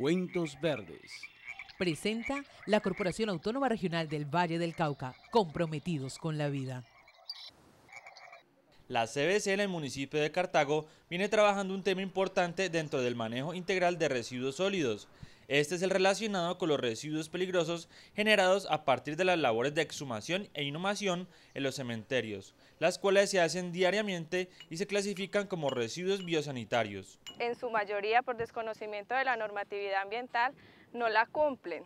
Cuentos Verdes. Presenta la Corporación Autónoma Regional del Valle del Cauca, comprometidos con la vida. La CBC en el municipio de Cartago viene trabajando un tema importante dentro del manejo integral de residuos sólidos. Este es el relacionado con los residuos peligrosos generados a partir de las labores de exhumación e inhumación en los cementerios, las cuales se hacen diariamente y se clasifican como residuos biosanitarios. En su mayoría, por desconocimiento de la normatividad ambiental, no la cumplen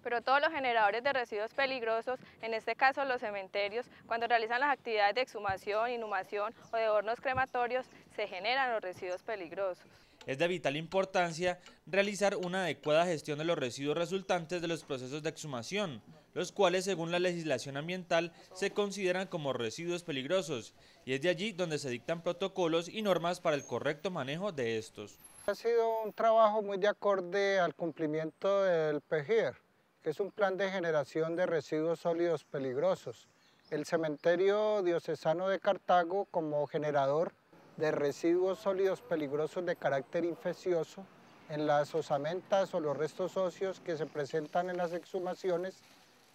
pero todos los generadores de residuos peligrosos, en este caso los cementerios, cuando realizan las actividades de exhumación, inhumación o de hornos crematorios, se generan los residuos peligrosos. Es de vital importancia realizar una adecuada gestión de los residuos resultantes de los procesos de exhumación, los cuales según la legislación ambiental se consideran como residuos peligrosos, y es de allí donde se dictan protocolos y normas para el correcto manejo de estos. Ha sido un trabajo muy de acorde al cumplimiento del PEGIER, que es un plan de generación de residuos sólidos peligrosos. El cementerio diocesano de Cartago como generador de residuos sólidos peligrosos de carácter infeccioso en las osamentas o los restos óseos que se presentan en las exhumaciones,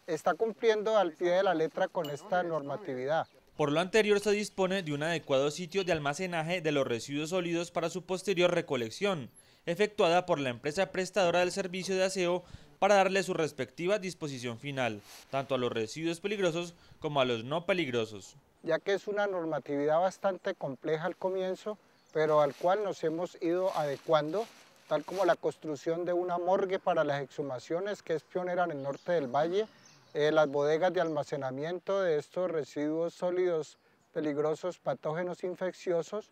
está cumpliendo al pie de la letra con esta normatividad. Por lo anterior se dispone de un adecuado sitio de almacenaje de los residuos sólidos para su posterior recolección, efectuada por la empresa prestadora del servicio de aseo para darle su respectiva disposición final, tanto a los residuos peligrosos como a los no peligrosos. Ya que es una normatividad bastante compleja al comienzo, pero al cual nos hemos ido adecuando, tal como la construcción de una morgue para las exhumaciones, que es pionera en el norte del valle, eh, las bodegas de almacenamiento de estos residuos sólidos peligrosos, patógenos infecciosos,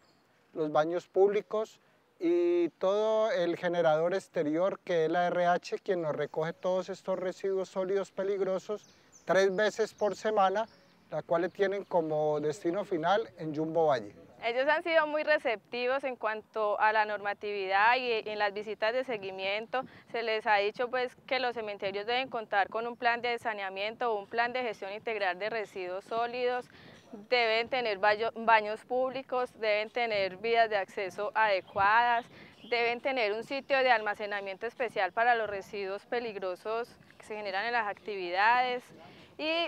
los baños públicos, y todo el generador exterior, que es la RH, quien nos recoge todos estos residuos sólidos peligrosos tres veces por semana, las cuales tienen como destino final en Jumbo Valle. Ellos han sido muy receptivos en cuanto a la normatividad y en las visitas de seguimiento. Se les ha dicho pues que los cementerios deben contar con un plan de saneamiento o un plan de gestión integral de residuos sólidos, deben tener baños públicos, deben tener vías de acceso adecuadas, deben tener un sitio de almacenamiento especial para los residuos peligrosos que se generan en las actividades y,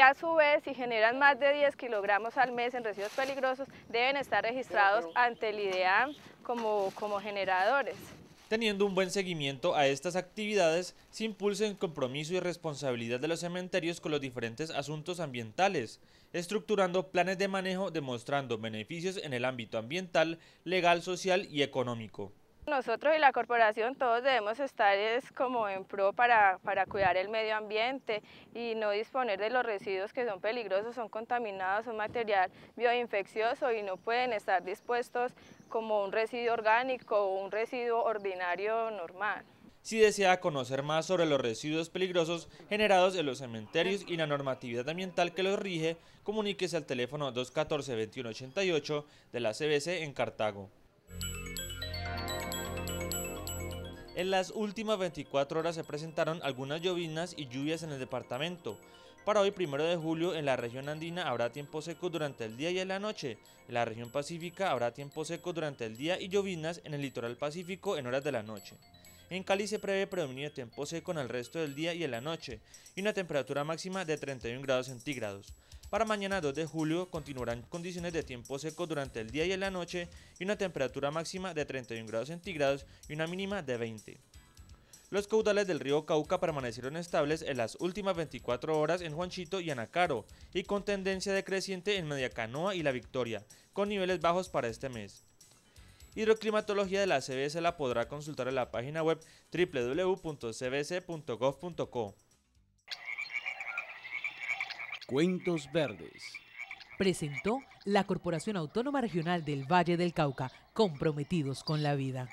a su vez si generan más de 10 kilogramos al mes en residuos peligrosos deben estar registrados ante el IDEAM como generadores. Teniendo un buen seguimiento a estas actividades, se impulsa el compromiso y responsabilidad de los cementerios con los diferentes asuntos ambientales, estructurando planes de manejo demostrando beneficios en el ámbito ambiental, legal, social y económico. Nosotros y la corporación todos debemos estar como en pro para, para, cuidar el medio ambiente y no disponer de los residuos que son peligrosos, son contaminados, son material bioinfeccioso y no pueden estar dispuestos como un residuo orgánico o un residuo ordinario normal. Si desea conocer más sobre los residuos peligrosos generados en los cementerios y la normatividad ambiental que los rige, comuníquese al teléfono 214-2188 de la CBC en Cartago. En las últimas 24 horas se presentaron algunas llovinas y lluvias en el departamento. Para hoy, primero de julio, en la región andina habrá tiempo seco durante el día y en la noche. En la región pacífica habrá tiempo seco durante el día y llovinas en el litoral pacífico en horas de la noche. En Cali se prevé predominio de tiempo seco en el resto del día y en la noche, y una temperatura máxima de 31 grados centígrados. Para mañana 2 de julio continuarán condiciones de tiempo seco durante el día y la noche y una temperatura máxima de 31 grados centígrados y una mínima de 20. Los caudales del río Cauca permanecieron estables en las últimas 24 horas en Juanchito y Anacaro y con tendencia decreciente en Media Canoa y La Victoria, con niveles bajos para este mes. Hidroclimatología de la CBS la podrá consultar en la página web www.cbc.gov.co. Cuentos Verdes. Presentó la Corporación Autónoma Regional del Valle del Cauca, comprometidos con la vida.